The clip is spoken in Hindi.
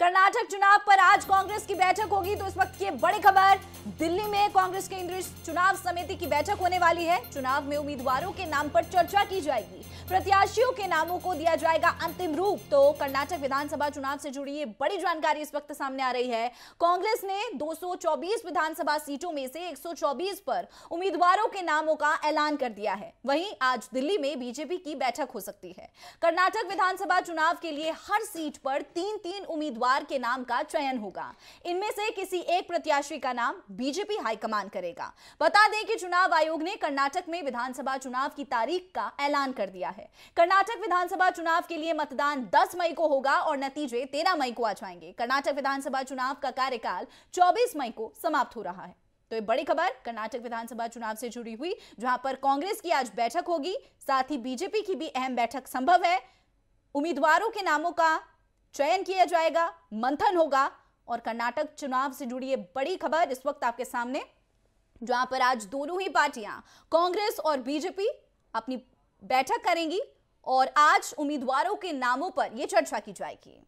कर्नाटक चुनाव पर आज कांग्रेस की बैठक होगी तो इस वक्त की बड़ी खबर दिल्ली में कांग्रेस केंद्रीय चुनाव समिति की बैठक होने वाली है चुनाव में उम्मीदवारों के नाम पर चर्चा की जाएगी प्रत्याशियों के नामों को दिया जाएगा अंतिम रूप तो कर्नाटक विधानसभा चुनाव से जुड़ी ये बड़ी जानकारी इस वक्त सामने आ रही है कांग्रेस ने 224 विधानसभा सीटों में से 124 पर उम्मीदवारों के नामों का ऐलान कर दिया है वहीं आज दिल्ली में बीजेपी की बैठक हो सकती है कर्नाटक विधानसभा चुनाव के लिए हर सीट पर तीन तीन उम्मीदवार के नाम का चयन होगा इनमें से किसी एक प्रत्याशी का नाम बीजेपी हाईकमान करेगा बता दें कि चुनाव आयोग ने कर्नाटक में विधानसभा चुनाव की तारीख का ऐलान कर दिया गया है कर्नाटक विधानसभा चुनाव के लिए मतदान 10 मई को होगा और नतीजे 13 मई को आ जाएंगे कर्नाटक विधानसभा चुनाव का कार्यकाल 24 मई को समाप्त हो रहा है तो ये बड़ी खबर कर्नाटक विधानसभा चुनाव से जुड़ी हुई जहां पर कांग्रेस की आज बैठक होगी साथ ही बीजेपी की भी अहम बैठक संभव है उम्मीदवारों के नामों का चयन किया जाएगा मंथन होगा और कर्नाटक चुनाव से जुड़ी बड़ी खबर इस वक्त आपके सामने जहां पर आज दोनों ही पार्टियां कांग्रेस और बीजेपी अपनी बैठक करेंगी और आज उम्मीदवारों के नामों पर यह चर्चा की जाएगी